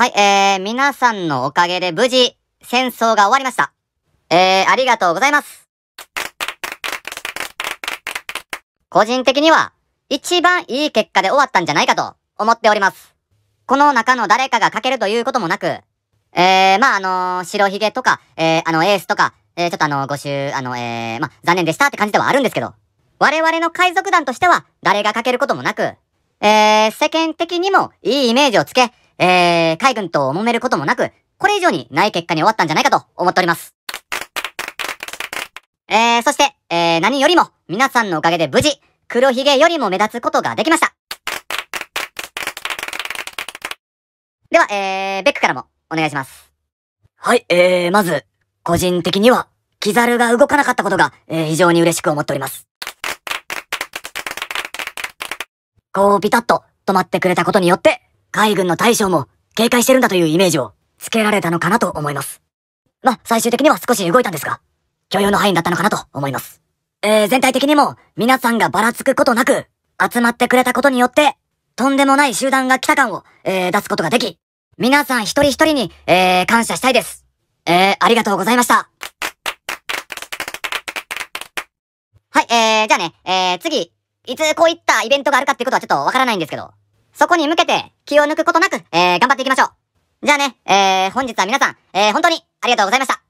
はい、えー、皆さんのおかげで無事、戦争が終わりました。えー、ありがとうございます。個人的には、一番いい結果で終わったんじゃないかと思っております。この中の誰かが欠けるということもなく、えー、まあ、あのー、白ひげとか、えー、あの、エースとか、えー、ちょっとあの、ご衆、あの、えー、まあ、残念でしたって感じではあるんですけど、我々の海賊団としては、誰が欠けることもなく、えー、世間的にもいいイメージをつけ、えー、海軍と揉めることもなく、これ以上にない結果に終わったんじゃないかと思っております。えー、そして、えー、何よりも皆さんのおかげで無事、黒ひげよりも目立つことができました。では、えー、ベックからもお願いします。はい、えー、まず、個人的には、キザルが動かなかったことが、えー、非常に嬉しく思っております。こう、ピタッと止まってくれたことによって、海軍の大将も警戒してるんだというイメージをつけられたのかなと思います。まあ、最終的には少し動いたんですが、許容の範囲だったのかなと思います。えー、全体的にも皆さんがばらつくことなく集まってくれたことによって、とんでもない集団が来た感を、えー、出すことができ、皆さん一人一人に、えー、感謝したいです。えー、ありがとうございました。はい、えー、じゃあね、えー、次、いつこういったイベントがあるかっていうことはちょっとわからないんですけど、そこに向けて気を抜くことなく、えー、頑張っていきましょう。じゃあね、えー、本日は皆さん、えー、本当にありがとうございました。